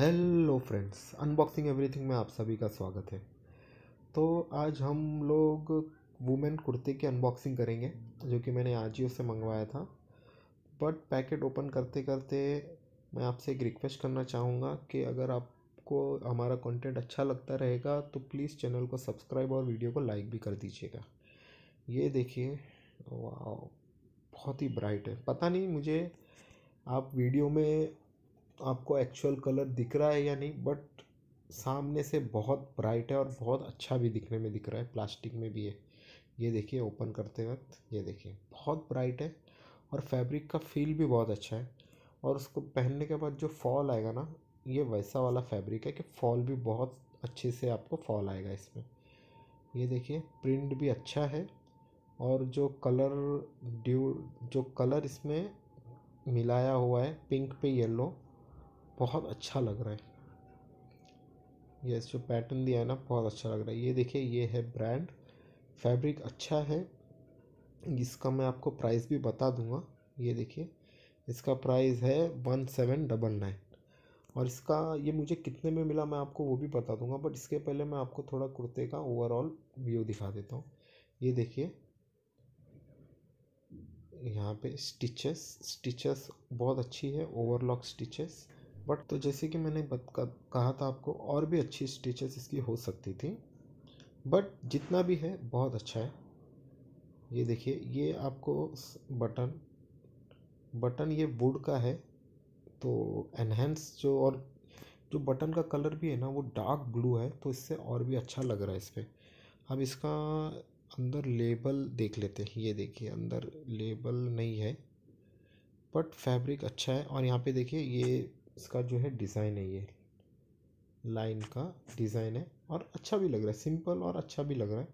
hello friends unboxing everything में आप सभी का स्वागत है तो आज हम लोग वुमेन कुर्ते की अनबॉक्सिंग करेंगे जो कि मैंने आजियो से मंगवाया था बट पैकेट ओपन करते करते मैं आपसे एक रिक्वेस्ट करना चाहूँगा कि अगर आपको हमारा कंटेंट अच्छा लगता रहेगा तो प्लीज़ चैनल को सब्सक्राइब और वीडियो को लाइक भी कर दीजिएगा ये देखिए बहुत ही ब्राइट है पता नहीं मुझे आप वीडियो में आपको एक्चुअल कलर दिख रहा है या नहीं बट सामने से बहुत ब्राइट है और बहुत अच्छा भी दिखने में दिख रहा है प्लास्टिक में भी है ये देखिए ओपन करते वक्त ये देखिए बहुत ब्राइट है और फैब्रिक का फील भी बहुत अच्छा है और उसको पहनने के बाद जो फॉल आएगा ना ये वैसा वाला फैब्रिक है कि फॉल भी बहुत अच्छे से आपको फॉल आएगा इसमें ये देखिए प्रिंट भी अच्छा है और जो कलर ड्यू जो कलर इसमें मिलाया हुआ है पिंक पे येलो बहुत अच्छा लग रहा है ये जो पैटर्न दिया है ना बहुत अच्छा लग रहा है ये देखिए ये है ब्रांड फैब्रिक अच्छा है इसका मैं आपको प्राइस भी बता दूंगा ये देखिए इसका प्राइस है वन सेवन डबल नाइन और इसका ये मुझे कितने में मिला मैं आपको वो भी बता दूंगा बट इसके पहले मैं आपको थोड़ा कुर्ते का ओवरऑल व्यू दिखा देता हूँ ये देखिए यहाँ पे स्टिचेस स्टिचेस बहुत अच्छी है ओवरलॉक स्टिचेस बट तो जैसे कि मैंने कहा था आपको और भी अच्छी स्टिचेस इसकी हो सकती थी बट जितना भी है बहुत अच्छा है ये देखिए ये आपको बटन बटन ये वुड का है तो एनहेंस जो और जो बटन का कलर भी है ना वो डार्क ब्लू है तो इससे और भी अच्छा लग रहा है इस पर अब इसका अंदर लेबल देख लेते हैं ये देखिए अंदर लेबल नहीं है बट फैब्रिक अच्छा है और यहाँ पे देखिए ये इसका जो है डिज़ाइन है ये लाइन का डिज़ाइन है और अच्छा भी लग रहा है सिंपल और अच्छा भी लग रहा है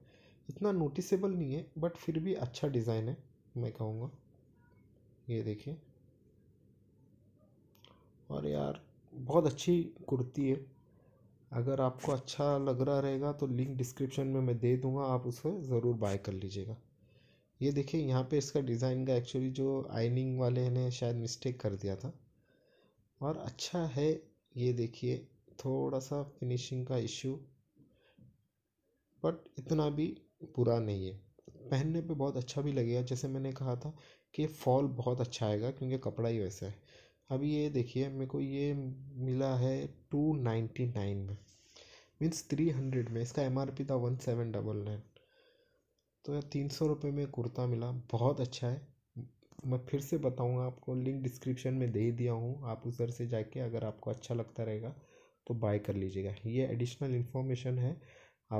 इतना नोटिसेबल नहीं है बट फिर भी अच्छा डिज़ाइन है मैं कहूँगा ये देखिए और यार बहुत अच्छी कुर्ती है अगर आपको अच्छा लग रहा रहेगा तो लिंक डिस्क्रिप्शन में मैं दे दूँगा आप उसको ज़रूर बाय कर लीजिएगा ये देखिए यहाँ पे इसका डिज़ाइन का एक्चुअली जो आइनिंग वाले ने शायद मिस्टेक कर दिया था और अच्छा है ये देखिए थोड़ा सा फिनिशिंग का इशू बट इतना भी बुरा नहीं है पहनने पे बहुत अच्छा भी लगेगा जैसे मैंने कहा था कि फॉल बहुत अच्छा आएगा क्योंकि कपड़ा ही वैसा है अभी ये देखिए मेरे को ये मिला है टू नाइन्टी नाइन में मीन्स थ्री हंड्रेड में इसका एम आर पी था वन सेवन डबल नाइन तो तीन सौ रुपये में कुर्ता मिला बहुत अच्छा है मैं फिर से बताऊँगा आपको लिंक डिस्क्रिप्शन में दे दिया हूँ आप उधर से जाके अगर आपको अच्छा लगता रहेगा तो बाय कर लीजिएगा ये एडिशनल इन्फॉर्मेशन है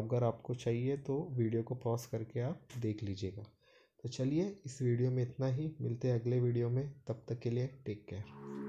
अगर आपको चाहिए तो वीडियो को पॉज करके आप देख लीजिएगा तो चलिए इस वीडियो में इतना ही मिलते हैं अगले वीडियो में तब तक के लिए टेक केयर